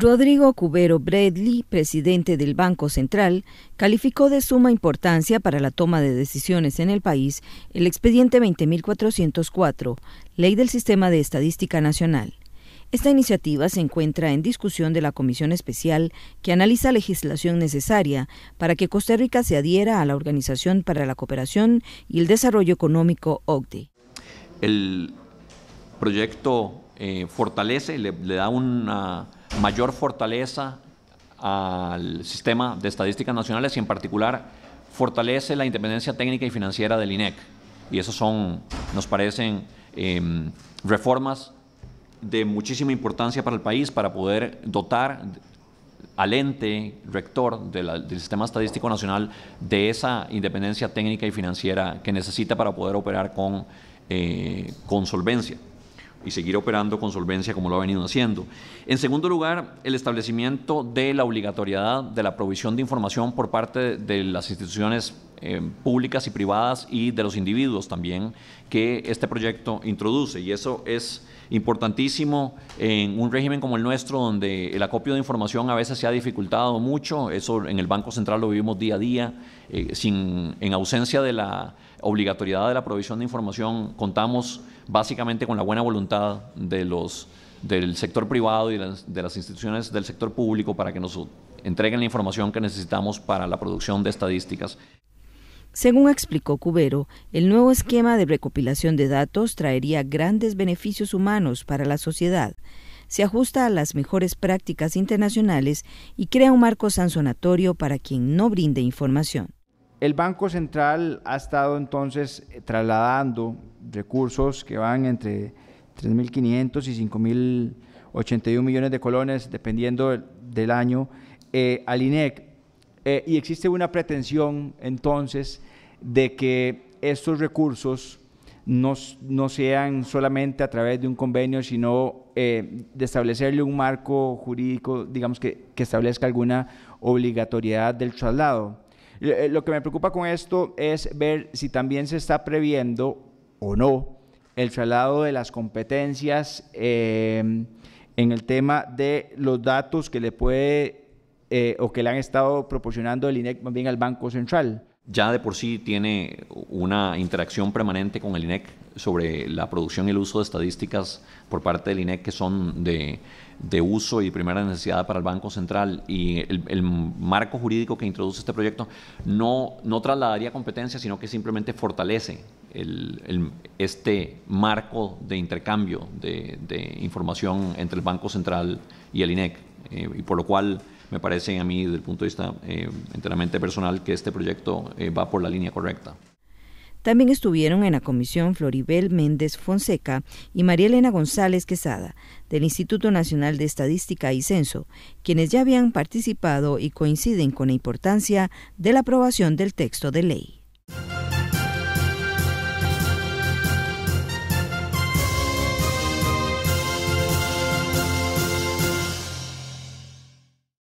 Rodrigo Cubero Bradley, presidente del Banco Central, calificó de suma importancia para la toma de decisiones en el país el expediente 20.404, Ley del Sistema de Estadística Nacional. Esta iniciativa se encuentra en discusión de la Comisión Especial que analiza legislación necesaria para que Costa Rica se adhiera a la Organización para la Cooperación y el Desarrollo Económico OCDE. El proyecto eh, fortalece, y le da una mayor fortaleza al sistema de estadísticas nacionales y en particular fortalece la independencia técnica y financiera del INEC. Y esas son, nos parecen, em, reformas de muchísima importancia para el país para poder dotar al ente rector del Sistema Estadístico Nacional de esa independencia técnica y financiera que necesita para poder operar con, eh, con solvencia y seguir operando con solvencia como lo ha venido haciendo. En segundo lugar, el establecimiento de la obligatoriedad de la provisión de información por parte de las instituciones eh, públicas y privadas y de los individuos también que este proyecto introduce. Y eso es importantísimo en un régimen como el nuestro, donde el acopio de información a veces se ha dificultado mucho. Eso en el Banco Central lo vivimos día a día, eh, sin, en ausencia de la obligatoriedad de la provisión de información, contamos básicamente con la buena voluntad de los del sector privado y de las instituciones del sector público para que nos entreguen la información que necesitamos para la producción de estadísticas. Según explicó Cubero, el nuevo esquema de recopilación de datos traería grandes beneficios humanos para la sociedad. Se ajusta a las mejores prácticas internacionales y crea un marco sancionatorio para quien no brinde información. El Banco Central ha estado entonces trasladando recursos que van entre 3.500 y 5.081 millones de colones, dependiendo del año, eh, al INEC eh, y existe una pretensión entonces de que estos recursos no, sean solamente a través de un convenio, sino eh, de establecerle un marco jurídico, digamos, que, establezca alguna obligatoriedad del traslado. Eh, lo que me preocupa con esto es ver si también se está previendo o no el traslado de las competencias en el tema de los datos que le puede eh, o que le han estado proporcionando el INEC también al Banco Central. Ya de por sí tiene una interacción permanente con el INEC sobre la producción y el uso de estadísticas por parte del INEC que son de, de uso y primera necesidad para el Banco Central y el, marco jurídico que introduce este proyecto no, no trasladaría competencia, sino que simplemente fortalece el, este marco de intercambio de, información entre el Banco Central y el INEC. Eh, y por lo cual me parece a mí, desde el punto de vista eh, enteramente personal, que este proyecto eh, va por la línea correcta. También estuvieron en la comisión Floribel Méndez Fonseca y María Elena González Quesada, del Instituto Nacional de Estadística y Censo, quienes ya habían participado y coinciden con la importancia de la aprobación del texto de ley.